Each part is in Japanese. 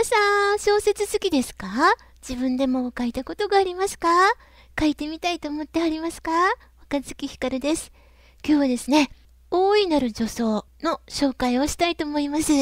皆さん、小説好きですか自分でも書いたことがありますか書いてみたいと思ってありますか若月ひかるです。今日はですね、大いなる女装の紹介をしたいと思います。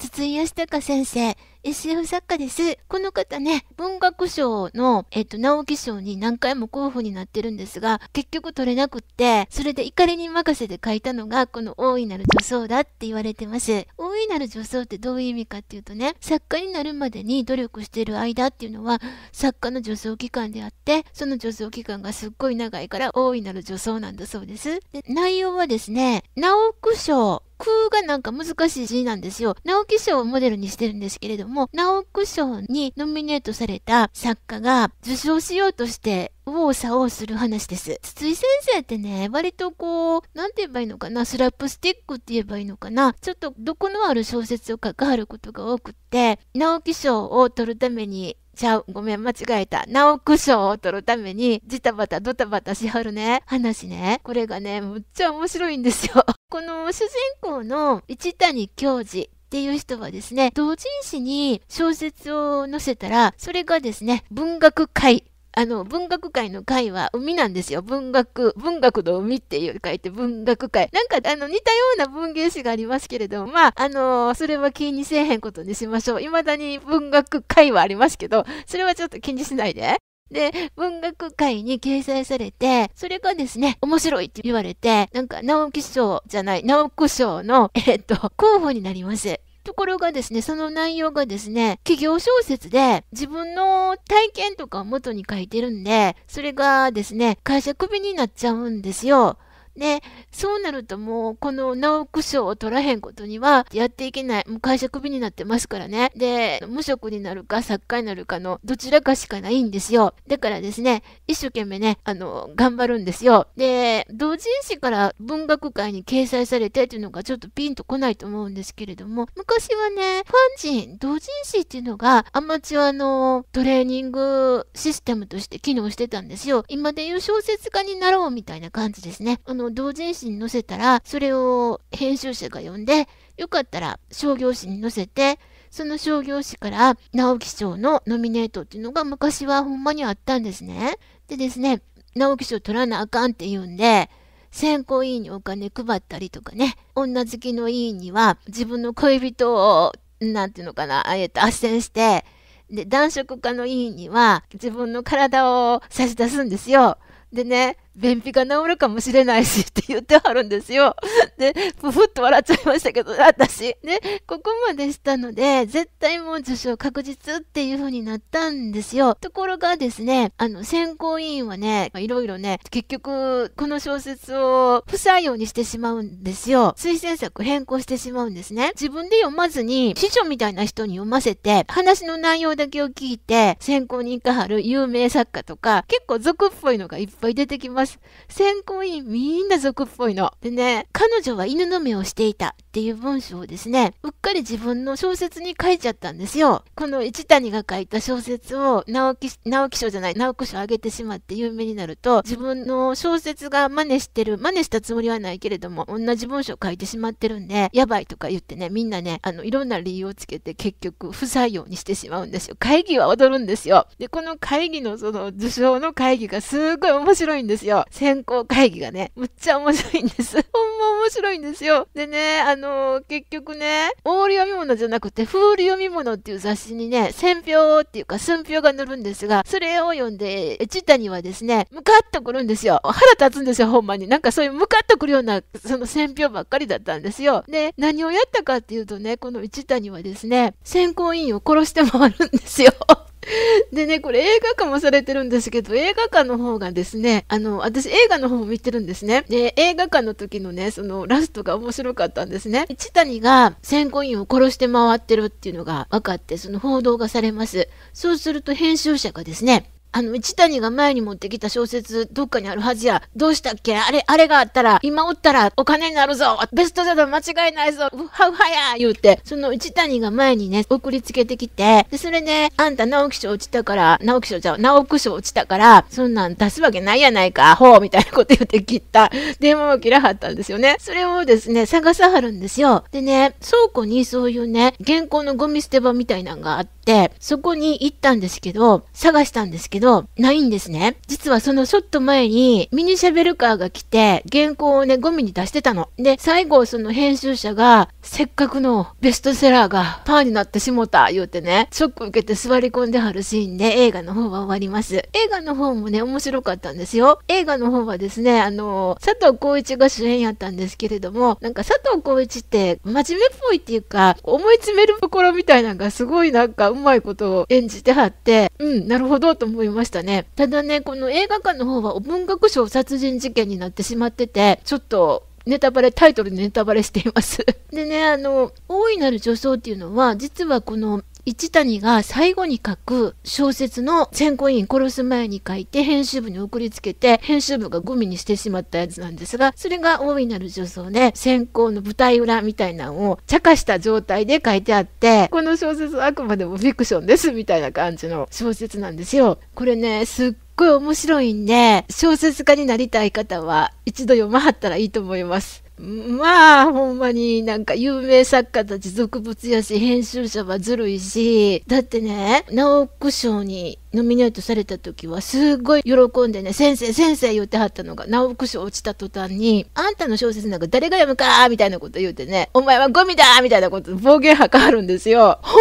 筒井康孝先生。SF 作家です。この方ね、文学賞の、えっと、直木賞に何回も候補になってるんですが、結局取れなくって、それで怒りに任せて書いたのが、この大いなる女装だって言われてます。大いなる女装ってどういう意味かっていうとね、作家になるまでに努力してる間っていうのは、作家の助走期間であって、その助走期間がすっごい長いから、大いなる女装なんだそうです。で内容はですね、直木賞句がなんか難しい字なんですよ。直木賞をモデルにしてるんですけれども、直木賞にノミネートされた作家が受賞しようとして右往左往する話です。筒井先生ってね、割とこう、なんて言えばいいのかな、スラップスティックって言えばいいのかな、ちょっと毒のある小説を書かはることが多くって、直木賞を取るためにちゃう。ごめん、間違えた。直木賞を取るために、ジタバタ、ドタバタしはるね、話ね。これがね、むっちゃ面白いんですよ。この主人公の一谷教授っていう人はですね、同人誌に小説を載せたら、それがですね、文学界あの、文学界の会は海なんですよ。文学、文学の海っていう書いて文学界。なんか、あの、似たような文芸誌がありますけれども、まあ、あの、それは気にせえへんことにしましょう。未だに文学界はありますけど、それはちょっと気にしないで。で、文学界に掲載されて、それがですね、面白いって言われて、なんか、直木賞じゃない、直木賞の、えっ、と、候補になります。ところがですね、その内容がですね、企業小説で自分の体験とかを元に書いてるんで、それがですね、会社クビになっちゃうんですよ。でそうなるともうこの直木賞を取らへんことにはやっていけないもう会社クビになってますからねで無職になるか作家になるかのどちらかしかないんですよだからですね一生懸命ねあの頑張るんですよで同人誌から文学界に掲載されてっていうのがちょっとピンとこないと思うんですけれども昔はねファンジン同人誌っていうのがアマチュアのトレーニングシステムとして機能してたんですよ今でいう小説家になろうみたいな感じですねあのの同人誌に載せたら、それを編集者が読んで、よかったら商業誌に載せて、その商業誌から直木賞のノミネートっていうのが昔はほんまにあったんですね。でですね、直木賞取らなあかんって言うんで、選考委員にお金配ったりとかね、女好きの委員には自分の恋人を、なんていうのかな、えっと、斡旋して、で、男色家の委員には自分の体を差し出すんですよ。でね、便秘が治るかもしれないしって言ってはるんですよ。で、ふふっと笑っちゃいましたけど、私。ね、ここまでしたので、絶対もう受賞確実っていう風になったんですよ。ところがですね、あの、選考委員はね、いろいろね、結局、この小説を不採用にしてしまうんですよ。推薦作変更してしまうんですね。自分で読まずに、師匠みたいな人に読ませて、話の内容だけを聞いて、選考に行かはる有名作家とか、結構俗っぽいのがいっぱい出てきますます。選考委員みんな俗っぽいの。でね、彼女は犬の目をしていたっていう文章をですね、うっかり自分の小説に書いちゃったんですよ。この一谷が書いた小説を直木、直木賞じゃない、直木賞あげてしまって有名になると、自分の小説が真似してる、真似したつもりはないけれども、同じ文章書いてしまってるんで、やばいとか言ってね、みんなね、あの、いろんな理由をつけて結局不採用にしてしまうんですよ。会議は踊るんですよ。で、この会議のその受賞の会議がすごい面白いんですよ。よ。選考会議がね、むっちゃ面白いんです。ほんま面白いんですよ。でね、あのー、結局ね、オール読み物じゃなくて、フール読み物っていう雑誌にね、選票っていうか、寸評が載るんですが、それを読んで、ジタにはですね、ムカッとくるんですよ。腹立つんですよ、ほんまに。なんかそういうムカッとくるような、その選票ばっかりだったんですよ。で、何をやったかっていうとね、このタ谷はですね、選考委員を殺して回るんですよ。でね、これ映画化もされてるんですけど、映画化の方がですね、あの、私映画の方も見てるんですね。で、映画化の時のね、そのラストが面白かったんですね。一谷が選考員を殺して回ってるっていうのが分かって、その報道がされます。そうすると編集者がですね、あの、一谷が前に持ってきた小説、どっかにあるはずや。どうしたっけあれ、あれがあったら、今おったらお金になるぞベストセラー間違いないぞウハウハや言うて、その一谷が前にね、送りつけてきて、で、それね、あんた直木賞落ちたから、直木賞じゃ直木賞落ちたから、そんなん出すわけないやないか、ほうみたいなこと言って切った電話を切らはったんですよね。それをですね、探さはるんですよ。でね、倉庫にそういうね、原稿のゴミ捨て場みたいなんがあって、そこに行ったんですけど、探したんですけど、ど、ないんですね。実はそのちょっと前にミニシャベルカーが来て、原稿をね、ゴミに出してたの。で、最後その編集者が、せっかくのベストセラーがパーになってしもた、言うてね、ショック受けて座り込んではるシーンで映画の方は終わります。映画の方もね、面白かったんですよ。映画の方はですね、あの、佐藤浩市が主演やったんですけれども、なんか佐藤浩市って真面目っぽいっていうか、思い詰めるところみたいなのがすごいなんかうまいことを演じてはって、うん、なるほどと思いまましたね。ただね、この映画館の方は文学賞殺人事件になってしまってて、ちょっとネタバレ、タイトルでネタバレしていますでね、あの、大いなる女装っていうのは、実はこの一谷が最後に書く小説の選考委員殺す前に書いて編集部に送りつけて編集部がゴミにしてしまったやつなんですがそれが大いなる女装で選考の舞台裏みたいなのを茶化した状態で書いてあってこの小説はあくまでもフィクションですみたいな感じの小説なんですよ。これねすっごい面白いんで、小説家になりたい方は一度読まはったらいいと思います。まあ、ほんまになんか有名作家たち俗物やし、編集者はずるいし、だってね、直木賞にノミネートされた時はすごい喜んでね、先生先生言ってはったのが、直木賞落ちた途端に、あんたの小説なんか誰が読むかみたいなこと言うてね、お前はゴミだみたいなこと暴言吐かはるんですよ。ほん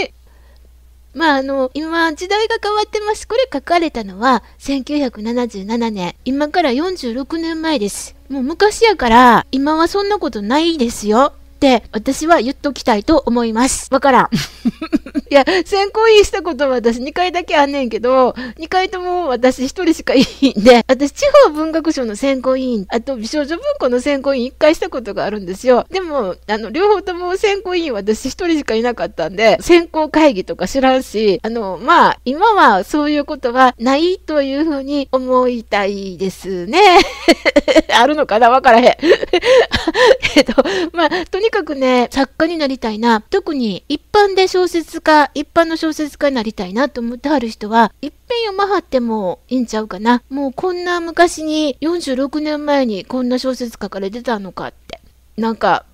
まにまあ、あの、今、時代が変わってます。これ書かれたのは、1977年。今から46年前です。もう昔やから、今はそんなことないですよ。って私は言っときたいと思います。わからん。いや、選考委員したことは私2回だけあんねんけど、2回とも私1人しかいいんで、私地方文学賞の選考委員、あと美少女文庫の選考委員1回したことがあるんですよ。でも、あの、両方とも選考委員私1人しかいなかったんで、選考会議とか知らんし、あの、まあ、今はそういうことはないというふうに思いたいですね。あるのかなわからへん。えっと、まあ、とににかくね、作家になりたいな、特に一般で小説家、一般の小説家になりたいなと思ってはる人は、いっぺん読まはってもいいんちゃうかな。もうこんな昔に、46年前にこんな小説家から出たのかって。なんか、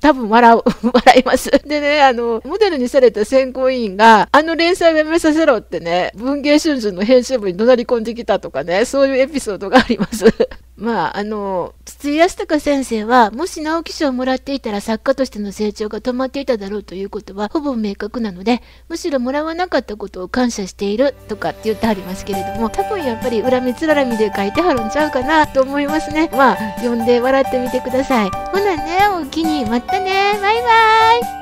多分笑う、笑います。でね、あの、モデルにされた選考委員が、あの連載をやめさせろってね、文藝春秋の編集部に怒鳴り込んできたとかね、そういうエピソードがあります。まあ、あの筒井康隆先生はもし直木賞をもらっていたら作家としての成長が止まっていただろうということはほぼ明確なのでむしろもらわなかったことを感謝しているとかって言ってはりますけれども多分やっぱり恨みつららみで書いてはるんちゃうかなと思いますねまあ読んで笑ってみてくださいほなねおおきにまたねバイバイ